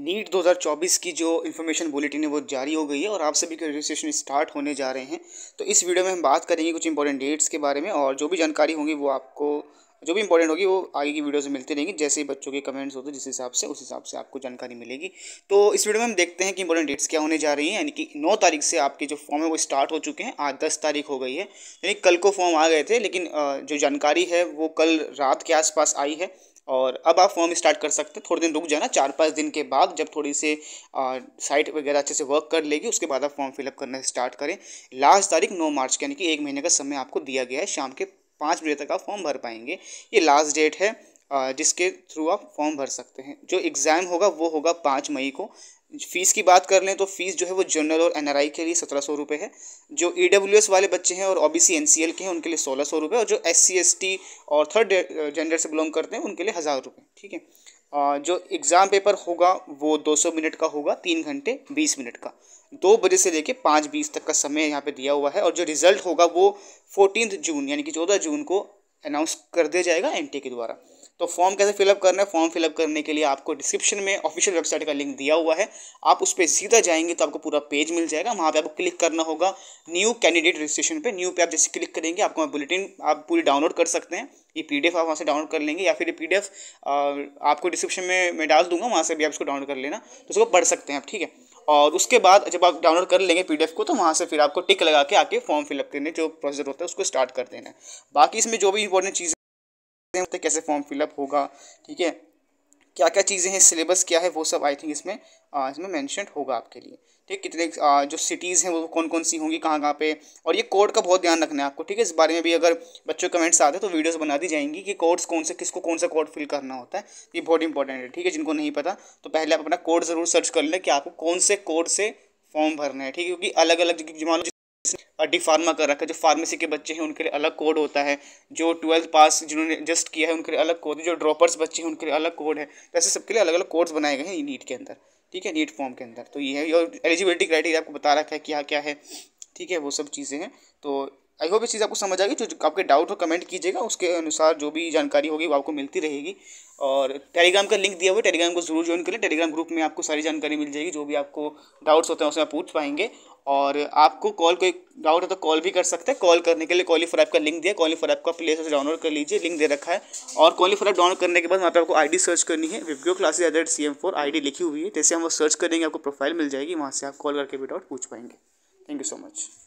NEET 2024 की जो information bulletin है वो जारी हो गई है और आप सभी के रजिस्ट्रेशन स्टार्ट होने जा रहे हैं तो इस वीडियो में हम बात करेंगे कुछ इंपॉर्टेंट डेट्स के बारे में और जो भी जानकारी होगी वो आपको जो भी इंपॉर्टेंट होगी वो आगे की वीडियो से मिलती रहेंगी जैसे ही बच्चों के कमेंट्स होते हैं जिस हिसाब से उस हिसाब से आपको जानकारी मिलेगी तो इस वीडियो में हम देखते हैं कि इंपॉर्टेंट डेट्स क्या होने जा रही हैं यानी कि नौ तारीख से आपके जो फॉर्म है वो स्टार्ट हो चुके हैं आज दस तारीख हो गई है यानी कल को फॉर्म आ गए थे लेकिन जो जानकारी है वो कल रात के आसपास आई है और अब आप फॉर्म स्टार्ट कर सकते हैं थोड़े दिन रुक जाना चार पाँच दिन के बाद जब थोड़ी से साइट वगैरह अच्छे से वर्क कर लेगी उसके बाद आप फॉर्म फिलअप करना स्टार्ट करें लास्ट तारीख नौ मार्च यानी कि एक महीने का समय आपको दिया गया है शाम के पाँच बजे तक आप फॉर्म भर पाएंगे ये लास्ट डेट है जिसके थ्रू आप फॉर्म भर सकते हैं जो एग्ज़ाम होगा वो होगा पाँच मई को फ़ीस की बात कर लें तो फ़ीस जो है वो जनरल और एन के लिए सत्रह सौ रुपये है जो ई e वाले बच्चे हैं और ओबीसी एनसीएल के हैं उनके लिए सोलह सौ रुपये और जो एस सी और थर्ड जेंडर से बिलोंग करते हैं उनके लिए हज़ार रुपये ठीक है जो एग्ज़ाम पेपर होगा वो दो सौ मिनट का होगा तीन घंटे बीस मिनट का दो बजे से लेके पाँच बीस तक का समय यहाँ पे दिया हुआ है और जो रिज़ल्ट होगा वो फोर्टीन जून यानी कि चौदह जून को अनाउंस कर दिया जाएगा एन के द्वारा तो फॉर्म कैसे फिलअप करना है फॉर्म फिलअप करने के लिए आपको डिस्क्रिप्शन में ऑफिशियल वेबसाइट का लिंक दिया हुआ है आप उस पर सीधा जाएंगे तो आपको पूरा पेज मिल जाएगा वहाँ पे आपको क्लिक करना होगा न्यू कैंडिडेट रजिस्ट्रेशन पे न्यू पे आप जैसे क्लिक करेंगे आपको बुलेटिन आप पूरी डाउनलोड कर सकते हैं ये पी आप वहाँ से डाउनलोड कर लेंगे या फिर ये पी आपको डिस्क्रिप्शन में मैं डाल दूंगा वहाँ से भी आप इसको डाउनलोड कर लेना तो उसको पढ़ सकते हैं आप ठीक है और उसके बाद जब आप डाउनलोड कर लेंगे पीडीएफ को तो वहाँ से फिर आपको टिक लगा के आके फॉर्म फिलअप करने जो प्रोसेसर होता है उसको स्टार्ट कर देना है बाकी इसमें जो भी इंपॉर्टेंट चीज़ें हैं कैसे फॉर्म फिलअप होगा ठीक है क्या क्या चीज़ें हैं सिलेबस क्या है वो सब आई थिंक इसमें आ, इसमें मैंशन होगा आपके लिए ठीक कितने आ, जो सिटीज़ हैं वो कौन कौन सी होंगी कहाँ कहाँ पे और ये कोड का बहुत ध्यान रखना है आपको ठीक है इस बारे में भी अगर बच्चों कमेंट्स आते हैं तो वीडियोस बना दी जाएंगी कि कोड्स कौन से किसको कौन सा कोड फिल करना होता है ये बहुत इंपॉर्टेंट है ठीक है जिनको नहीं पता तो पहले आप अपना कोड ज़रूर सर्च कर लें कि आपको कौन से कोड से फॉर्म भरना है ठीक है क्योंकि अलग अलग मान लो अड्डी फार्मा कर रखा है जो फार्मेसी के बच्चे हैं उनके लिए अलग कोड होता है जो ट्वेल्थ पास जिन्होंने जस्ट किया है उनके लिए अलग कोड है जो ड्रॉपर्स बच्चे हैं उनके लिए अलग कोड है तो ऐसे सबके लिए अलग अलग कोड्स बनाए गए हैं नीट के अंदर ठीक है नीट फॉर्म के अंदर तो ये है और एलिजिबिलिटी क्राइटेरिया आपको बता रखा है क्या क्या है ठीक है वो सब चीज़ें हैं तो आई होप इस चीज़ आपको समझ आएगी जो आपके डाउट हो कमेंट कीजिएगा उसके अनुसार जो भी जानकारी होगी वो आपको मिलती रहेगी और टेलीग्राम का लिंक दिया हुआ है टेलीग्राम को जरूर ज्वाइन करें टेलीग्राम ग्रुप में आपको सारी जानकारी मिल जाएगी जो भी आपको डाउट्स होते हैं उसमें आप पूछ पाएंगे और आपको कॉल कोई डाउट है तो कॉल भी कर सकते हैं कॉल करने के लिए कॉली फॉर ऐप का लिंक दिया कॉली फॉर ऐप का प्ले से डाउनलोड कर लीजिए लिंक दे रखा है और कॉली फॉर ऐप डाउनलोड करने के बाद वहाँ पर आपको आईडी सर्च करनी है Wipro classes at C M four I लिखी हुई है जैसे हम वो सर्च करेंगे आपको प्रोफाइल मिल जाएगी वहाँ से आप कॉल करके भी डाउट पूछ पाएंगे थैंक यू सो मच